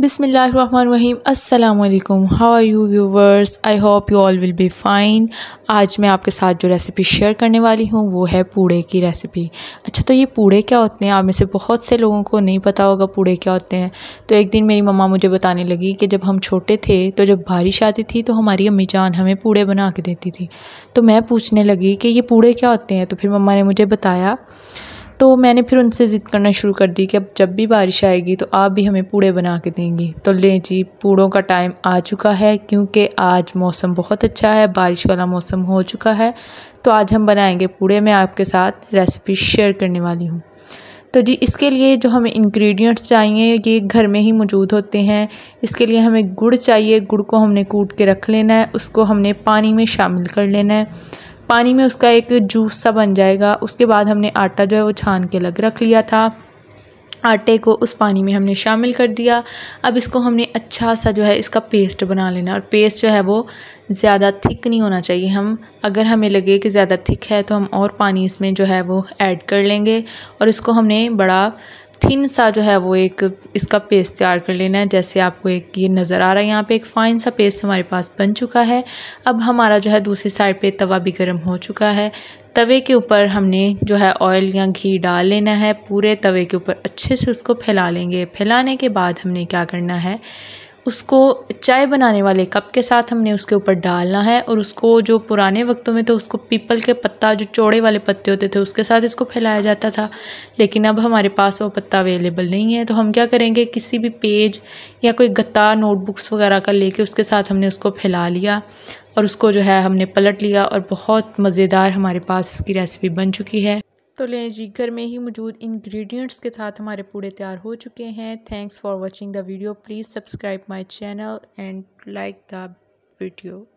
बिसमीम् अल्लाम how are you viewers I hope you all will be fine आज मैं आपके साथ जो रेसिपी शेयर करने वाली हूँ वो है पूड़े की रेसिपी अच्छा तो ये पूड़े क्या होते हैं आप में से बहुत से लोगों को नहीं पता होगा पूड़े क्या होते हैं तो एक दिन मेरी मम्मा मुझे बताने लगी कि जब हम छोटे थे तो जब बारिश आती थी तो हमारी अम्मी जान हमें पूड़े बना के देती थी तो मैं पूछने लगी कि ये पूड़े क्या होते हैं तो फिर मम्मा ने मुझे बताया तो मैंने फिर उनसे ज़िद करना शुरू कर दी कि अब जब भी बारिश आएगी तो आप भी हमें पूड़े बना के देंगी तो ले जी पूड़ों का टाइम आ चुका है क्योंकि आज मौसम बहुत अच्छा है बारिश वाला मौसम हो चुका है तो आज हम बनाएंगे पूड़े मैं आपके साथ रेसिपी शेयर करने वाली हूँ तो जी इसके लिए जो हमें इंग्रेडिएंट्स चाहिए ये घर में ही मौजूद होते हैं इसके लिए हमें गुड़ चाहिए गुड़ को हमने कूट के रख लेना है उसको हमने पानी में शामिल कर लेना है पानी में उसका एक जूस सा बन जाएगा उसके बाद हमने आटा जो है वो छान के अलग रख लिया था आटे को उस पानी में हमने शामिल कर दिया अब इसको हमने अच्छा सा जो है इसका पेस्ट बना लेना और पेस्ट जो है वो ज़्यादा थिक नहीं होना चाहिए हम अगर हमें लगे कि ज़्यादा थिक है तो हम और पानी इसमें जो है वो ऐड कर लेंगे और इसको हमने बड़ा थिन सा जो है वो एक इसका पेस्ट तैयार कर लेना है जैसे आपको एक ये नज़र आ रहा है यहाँ पे एक फ़ाइन सा पेस्ट हमारे पास बन चुका है अब हमारा जो है दूसरी साइड पे तवा भी गर्म हो चुका है तवे के ऊपर हमने जो है ऑयल या घी डाल लेना है पूरे तवे के ऊपर अच्छे से उसको फैला लेंगे फैलाने के बाद हमने क्या करना है उसको चाय बनाने वाले कप के साथ हमने उसके ऊपर डालना है और उसको जो पुराने वक्तों में तो उसको पीपल के पत्ता जो चौड़े वाले पत्ते होते थे उसके साथ इसको फैलाया जाता था लेकिन अब हमारे पास वो पत्ता अवेलेबल नहीं है तो हम क्या करेंगे किसी भी पेज या कोई गत्ता नोटबुक्स वगैरह का लेके उसके साथ हमने उसको फैला लिया और उसको जो है हमने पलट लिया और बहुत मज़ेदार हमारे पास इसकी रेसिपी बन चुकी है तो लें जी घर में ही मौजूद इंग्रेडिएंट्स के साथ हमारे पूड़े तैयार हो चुके हैं thanks for watching the video please subscribe my channel and like the video